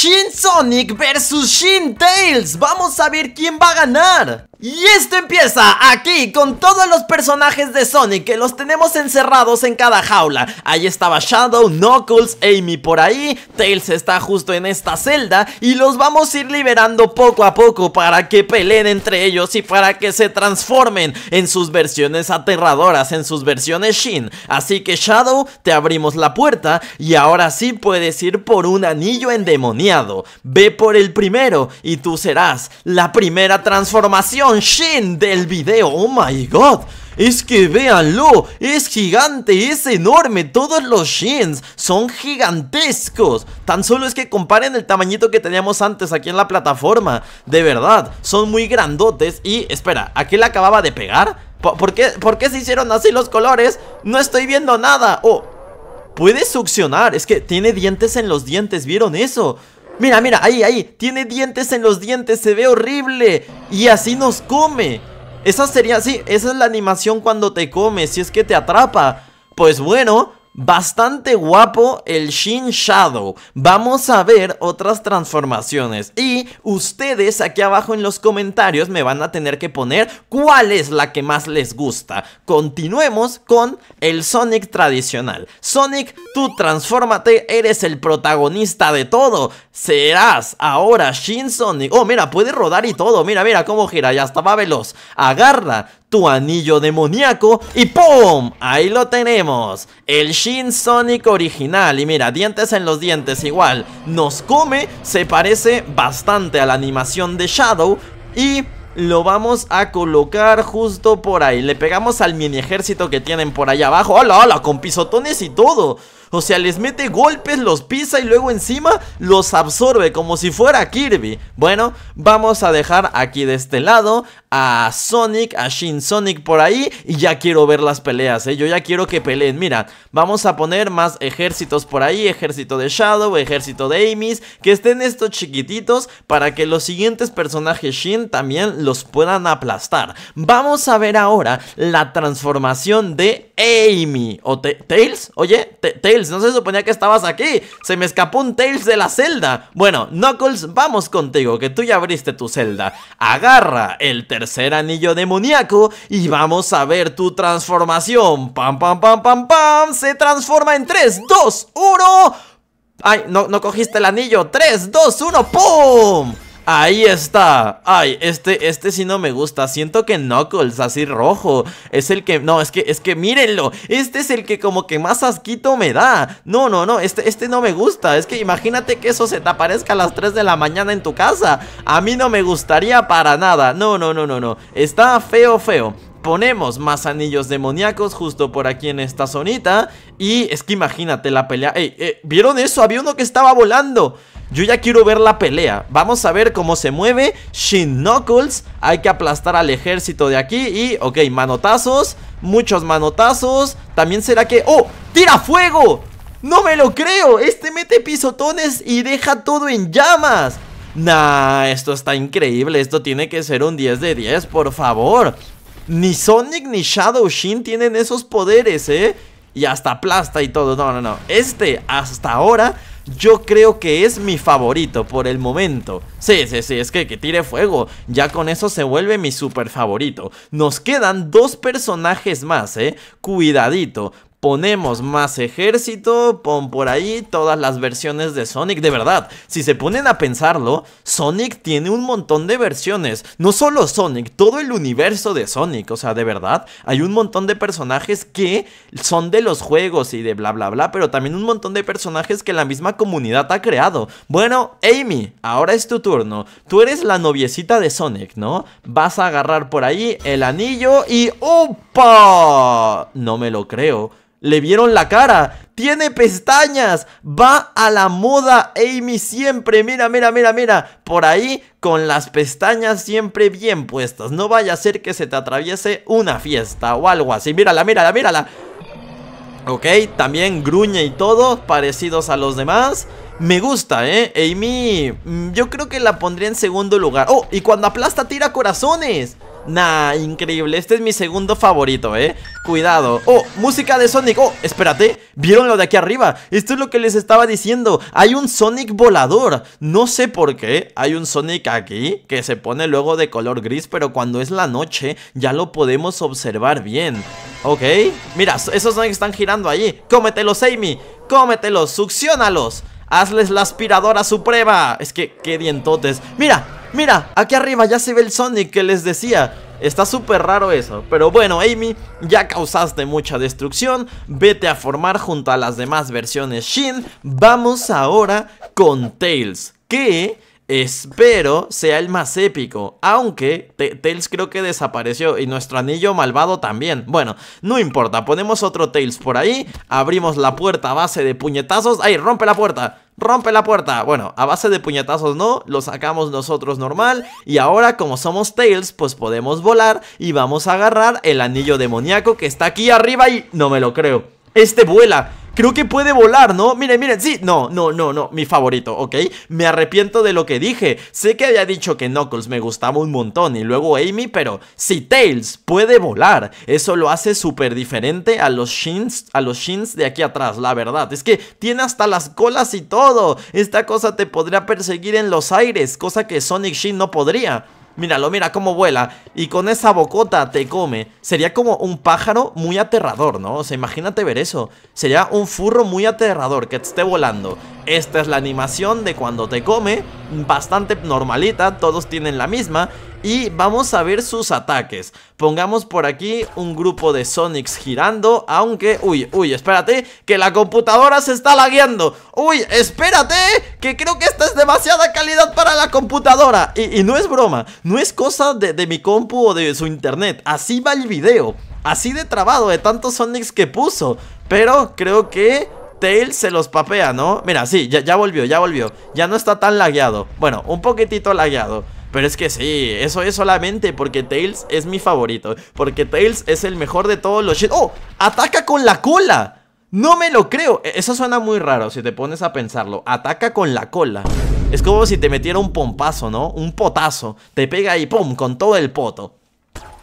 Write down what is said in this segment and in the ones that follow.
Shin Sonic versus Shin Tails. Vamos a ver quién va a ganar. Y esto empieza aquí con todos los personajes de Sonic que los tenemos encerrados en cada jaula. Ahí estaba Shadow, Knuckles, Amy por ahí, Tails está justo en esta celda y los vamos a ir liberando poco a poco para que peleen entre ellos y para que se transformen en sus versiones aterradoras, en sus versiones Shin. Así que Shadow, te abrimos la puerta y ahora sí puedes ir por un anillo endemoniado. Ve por el primero y tú serás la primera transformación Shin del video, oh my god es que véanlo, es gigante, es enorme, todos los shins son gigantescos. Tan solo es que comparen el tamañito que teníamos antes aquí en la plataforma. De verdad, son muy grandotes y... Espera, ¿a qué le acababa de pegar? ¿Por, qué, ¿Por qué se hicieron así los colores? No estoy viendo nada. Oh, puede succionar, es que tiene dientes en los dientes, ¿vieron eso? Mira, mira, ahí, ahí. Tiene dientes en los dientes, se ve horrible. Y así nos come. Esa sería, sí, esa es la animación cuando te come, si es que te atrapa. Pues bueno, Bastante guapo el Shin Shadow. Vamos a ver otras transformaciones. Y ustedes aquí abajo en los comentarios me van a tener que poner cuál es la que más les gusta. Continuemos con el Sonic tradicional. Sonic, tú transfórmate, eres el protagonista de todo. Serás ahora Shin Sonic. Oh, mira, puede rodar y todo. Mira, mira cómo gira, ya estaba veloz. Agarra tu anillo demoníaco y ¡pum! Ahí lo tenemos, el Shin Sonic original y mira, dientes en los dientes igual, nos come, se parece bastante a la animación de Shadow y lo vamos a colocar justo por ahí. Le pegamos al mini ejército que tienen por allá abajo. ¡Hola, hola! Con pisotones y todo. O sea, les mete golpes, los pisa y luego encima los absorbe como si fuera Kirby. Bueno, vamos a dejar aquí de este lado a Sonic, a Shin Sonic por ahí y ya quiero ver las peleas, ¿eh? yo ya quiero que peleen, mira, vamos a poner más ejércitos por ahí, ejército de Shadow, ejército de Amis, que estén estos chiquititos para que los siguientes personajes Shin también los puedan aplastar. Vamos a ver ahora la transformación de Amy o Tails, oye, Tails, no se suponía que estabas aquí, se me escapó un Tails de la celda. Bueno, Knuckles, vamos contigo, que tú ya abriste tu celda. Agarra el tercer anillo demoníaco y vamos a ver tu transformación. Pam, pam, pam, pam, pam. Se transforma en 3, 2, 1. Ay, no, no cogiste el anillo. 3, 2, 1, ¡pum! Ahí está. Ay, este, este sí no me gusta. Siento que Knuckles, así rojo. Es el que. No, es que, es que mírenlo. Este es el que como que más asquito me da. No, no, no. Este, este no me gusta. Es que imagínate que eso se te aparezca a las 3 de la mañana en tu casa. A mí no me gustaría para nada. No, no, no, no, no. Está feo, feo ponemos más anillos demoníacos justo por aquí en esta zonita. Y es que imagínate la pelea. Ey, ey, eh, ¿Vieron eso? Había uno que estaba volando. Yo ya quiero ver la pelea. Vamos a ver cómo se mueve Shin Knuckles. Hay que aplastar al ejército de aquí. Y, ok, manotazos. Muchos manotazos. También será que... ¡Oh! ¡Tira fuego! ¡No me lo creo! Este mete pisotones y deja todo en llamas. Nah, esto está increíble. Esto tiene que ser un 10 de 10, por favor. Ni Sonic ni Shadow Shin tienen esos poderes, ¿eh? Y hasta aplasta y todo. No, no, no. Este, hasta ahora, yo creo que es mi favorito por el momento. Sí, sí, sí, es que que tire fuego, ya con eso se vuelve mi super favorito. Nos quedan dos personajes más, ¿eh? Cuidadito, ponemos más ejército, pon por ahí todas las versiones de Sonic. De verdad, si se ponen a pensarlo, Sonic tiene un montón de versiones. No solo Sonic, todo el universo de Sonic. O sea, de verdad, hay un montón de personajes que son de los juegos y de bla bla bla, pero también un montón de personajes que la misma comunidad ha creado. Bueno, Amy, ahora es tu turno. Tú eres la noviecita de Sonic, ¿no? Vas a agarrar por ahí el anillo y... ¡Opa! No me lo creo. Le vieron la cara. Tiene pestañas. Va a la moda Amy siempre. Mira, mira, mira, mira. Por ahí con las pestañas siempre bien puestas. No vaya a ser que se te atraviese una fiesta o algo así. Mírala, mírala, mírala. Ok, también gruñe y todo, parecidos a los demás. Me gusta, ¿eh? Amy, mm, yo creo que la pondría en segundo lugar. Oh, y cuando aplasta tira corazones. Nah, increíble, este es mi segundo favorito, eh Cuidado, oh, música de Sonic Oh, espérate, ¿vieron lo de aquí arriba? Esto es lo que les estaba diciendo Hay un Sonic volador, no sé por qué Hay un Sonic aquí Que se pone luego de color gris, pero cuando es la noche Ya lo podemos observar bien Ok, mira, esos Sonic están girando allí Cómetelos, Amy, cómetelos, succionalos Hazles la aspiradora suprema Es que, qué dientotes Mira, Mira, aquí arriba ya se ve el Sonic que les decía. Está súper raro eso. Pero bueno, Amy, ya causaste mucha destrucción. Vete a formar junto a las demás versiones Shin. Vamos ahora con Tails. Que espero sea el más épico. Aunque Tails creo que desapareció y nuestro anillo malvado también. Bueno, no importa. Ponemos otro Tails por ahí. Abrimos la puerta a base de puñetazos. ¡Ay, rompe la puerta! rompe la puerta. Bueno, a base de puñetazos no, lo sacamos nosotros normal y ahora como somos Tails, pues podemos volar y vamos a agarrar el anillo demoníaco que está aquí arriba y no me lo creo. Este vuela Creo que puede volar, ¿no? Miren, miren, sí, no, no, no, no, mi favorito, ¿ok? Me arrepiento de lo que dije. Sé que había dicho que Knuckles me gustaba un montón y luego Amy, pero si Tails puede volar, eso lo hace súper diferente a los Shins, a los Shins de aquí atrás, la verdad. Es que tiene hasta las colas y todo. Esta cosa te podría perseguir en los aires, cosa que Sonic Shin no podría. Míralo, mira cómo vuela. Y con esa bocota te come. Sería como un pájaro muy aterrador, ¿no? O sea, imagínate ver eso. Sería un furro muy aterrador que te esté volando. Esta es la animación de cuando te come bastante normalita, todos tienen la misma y vamos a ver sus ataques Pongamos por aquí un grupo de Sonics girando Aunque, uy, uy, espérate Que la computadora se está lagueando Uy, espérate Que creo que esta es demasiada calidad para la computadora Y, no es broma No es cosa de, de mi compu o de su internet Así va el video Así de trabado de tantos Sonics que puso Pero creo que Tails se los papea, ¿no? Mira, sí, ya, volvió, ya volvió Ya no está tan lagueado Bueno, un poquitito lagueado pero es que sí, eso es solamente porque Tails es mi favorito Porque Tails es el mejor de todos los shins ¡Oh! ¡Ataca con la cola! No me lo creo e, Eso suena muy raro si te pones a pensarlo Ataca con la cola Es como si te metiera un pompazo, ¿no? Un potazo Te pega y ¡pum! Con todo el poto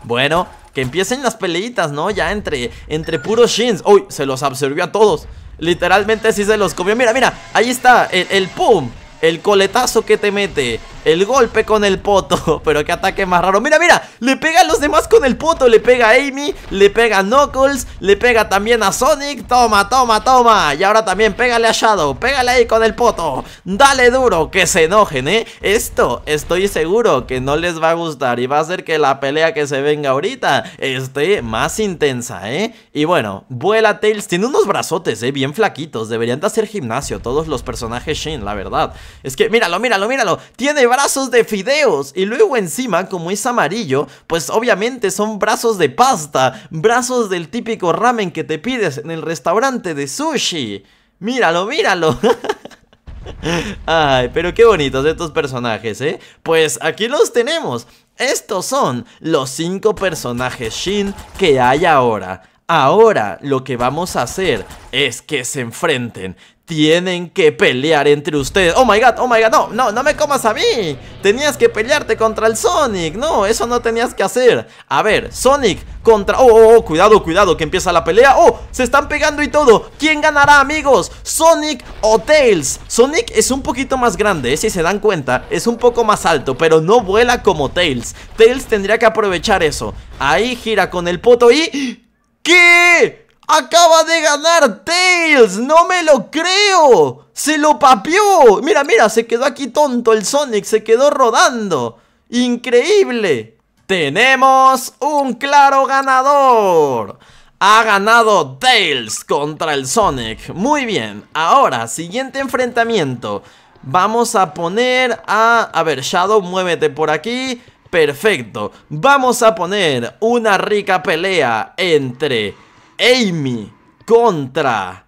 Bueno, que empiecen las peleitas, ¿no? Ya entre, entre puros shins ¡Uy! Se los absorbió a todos Literalmente sí se los comió. Mira, mira, ahí está el, el pum el coletazo que te mete, el golpe con el poto, pero qué ataque más raro. Mira, mira, le pega a los demás con el poto, le pega a Amy, le pega a Knuckles, le pega también a Sonic. Toma, toma, toma. Y ahora también pégale a Shadow, pégale ahí con el poto. Dale duro, que se enojen, ¿eh? Esto estoy seguro que no les va a gustar y va a hacer que la pelea que se venga ahorita esté más intensa, ¿eh? Y bueno, vuela Tails, tiene unos brazotes, ¿eh? Bien flaquitos, deberían de hacer gimnasio todos los personajes Shin, la verdad. Es que míralo, míralo, míralo. Tiene brazos de fideos. Y luego encima, como es amarillo, pues obviamente son brazos de pasta. Brazos del típico ramen que te pides en el restaurante de sushi. Míralo, míralo. Ay, pero qué bonitos estos personajes, ¿eh? Pues aquí los tenemos. Estos son los cinco personajes Shin que hay ahora. Ahora lo que vamos a hacer es que se enfrenten tienen que pelear entre ustedes. Oh my god, oh my god, no, no, no me comas a mí. Tenías que pelearte contra el Sonic. No, eso no tenías que hacer. A ver, Sonic contra... Oh, oh, oh, cuidado, cuidado, que empieza la pelea. Oh, se están pegando y todo. ¿Quién ganará, amigos? ¿Sonic o Tails? Sonic es un poquito más grande, eh, si se dan cuenta. Es un poco más alto, pero no vuela como Tails. Tails tendría que aprovechar eso. Ahí gira con el poto y... ¿Qué? Acaba de ganar Tails, no me lo creo. Se lo papió. Mira, mira, se quedó aquí tonto el Sonic, se quedó rodando. Increíble. Tenemos un claro ganador. Ha ganado Tails contra el Sonic. Muy bien. Ahora, siguiente enfrentamiento. Vamos a poner a... A ver, Shadow, muévete por aquí. Perfecto. Vamos a poner una rica pelea entre... Amy contra...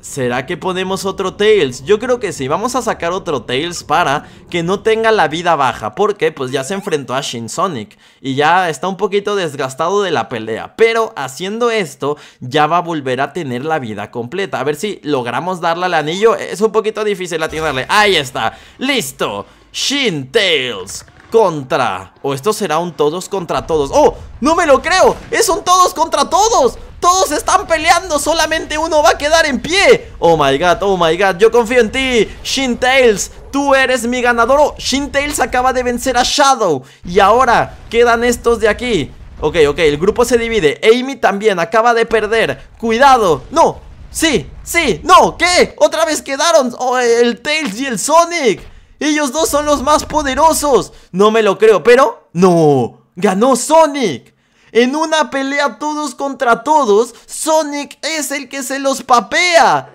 ¿Será que ponemos otro Tails? Yo creo que sí, vamos a sacar otro Tails para que no tenga la vida baja Porque pues ya se enfrentó a Shin Sonic y ya está un poquito desgastado de la pelea Pero haciendo esto ya va a volver a tener la vida completa A ver si logramos darle al anillo, es un poquito difícil atinarle Ahí está, listo, Shin Tails contra... O esto será un todos contra todos ¡Oh! ¡No me lo creo! ¡Es un todos contra todos! Todos están peleando, solamente uno va a quedar en pie Oh my god, oh my god, yo confío en ti Shin Tails, tú eres mi ganador oh, Shin Tails acaba de vencer a Shadow Y ahora quedan estos de aquí Ok, ok, el grupo se divide Amy también acaba de perder Cuidado, no, sí, sí, no, ¿qué? Otra vez quedaron oh, el Tails y el Sonic Ellos dos son los más poderosos No me lo creo, pero, no, ganó Sonic en una pelea todos contra todos, Sonic es el que se los papea.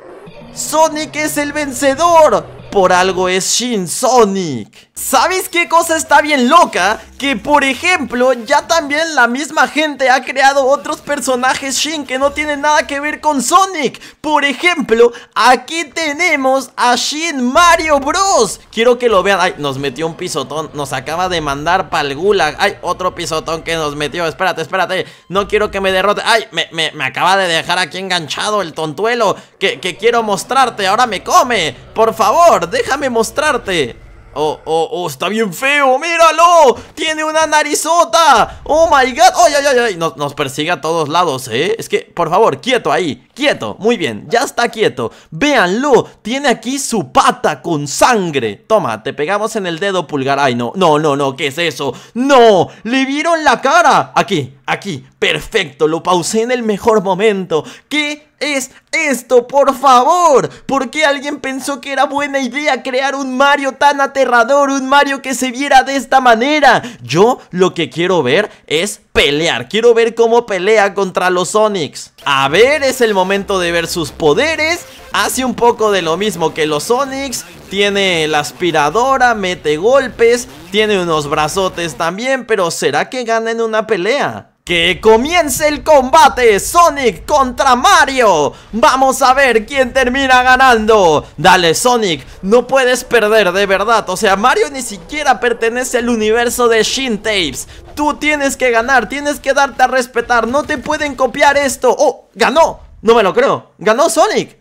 Sonic es el vencedor por algo es Shin Sonic. ¿Sabéis qué cosa está bien loca? Que por ejemplo, ya también la misma gente ha creado otros personajes Shin que no tienen nada que ver con Sonic. Por ejemplo, aquí tenemos a Shin Mario Bros. Quiero que lo vean. Ay, nos metió un pisotón. Nos acaba de mandar pa'l gulag. Ay, otro pisotón que nos metió. Espérate, espérate. No quiero que me derrote. Ay, me, acaba de dejar aquí enganchado el tontuelo. que quiero mostrarte. Ahora me come. Por favor. ¡Déjame mostrarte! Oh, oh, oh, está bien feo, míralo Tiene una narizota Oh my god, ay, ay, ay, Nos, persigue a todos lados, eh Es que, por favor, quieto ahí, quieto Muy bien, ya está quieto, véanlo Tiene aquí su pata con sangre Toma, te pegamos en el dedo pulgar Ay, no, no, no, no, ¿qué es eso? ¡No! ¡Le vieron la cara! Aquí, aquí, perfecto, lo pausé en el mejor momento ¡Qué es esto, por favor. ¿Por qué alguien pensó que era buena idea crear un Mario tan aterrador, un Mario que se viera de esta manera? Yo lo que quiero ver es pelear. Quiero ver cómo pelea contra los Sonics. A ver, es el momento de ver sus poderes. Hace un poco de lo mismo que los Sonics. Tiene la aspiradora, mete golpes, tiene unos brazotes también, pero ¿será que gana en una pelea? ¡Que comience el combate Sonic contra Mario! Vamos a ver quién termina ganando Dale Sonic, no puedes perder de verdad O sea, Mario ni siquiera pertenece al universo de Shin Tapes Tú tienes que ganar, tienes que darte a respetar No te pueden copiar esto ¡Oh! ¡Ganó! No me lo creo ¡Ganó Sonic!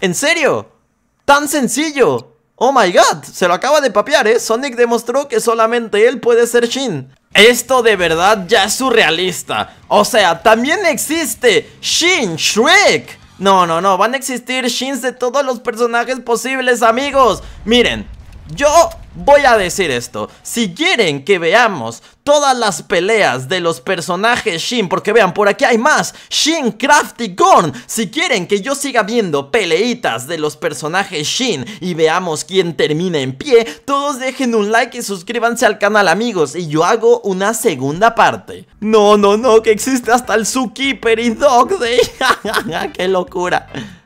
¿En serio? ¡Tan sencillo! Oh my god, se lo acaba de papear, ¿eh? Sonic demostró que solamente él puede ser Shin esto de verdad ya es surrealista. O sea, también existe Shin Shrek. No, no, no, van a existir Shins de todos los personajes posibles, amigos. Miren, yo voy a decir esto, si quieren que veamos todas las peleas de los personajes Shin, porque vean, por aquí hay más, Shin, Crafty, Gorn, si quieren que yo siga viendo peleitas de los personajes Shin y veamos quién termina en pie, todos dejen un like y suscríbanse al canal amigos y yo hago una segunda parte. No, no, no, que existe hasta el Zookeeper y Dog Day, qué locura.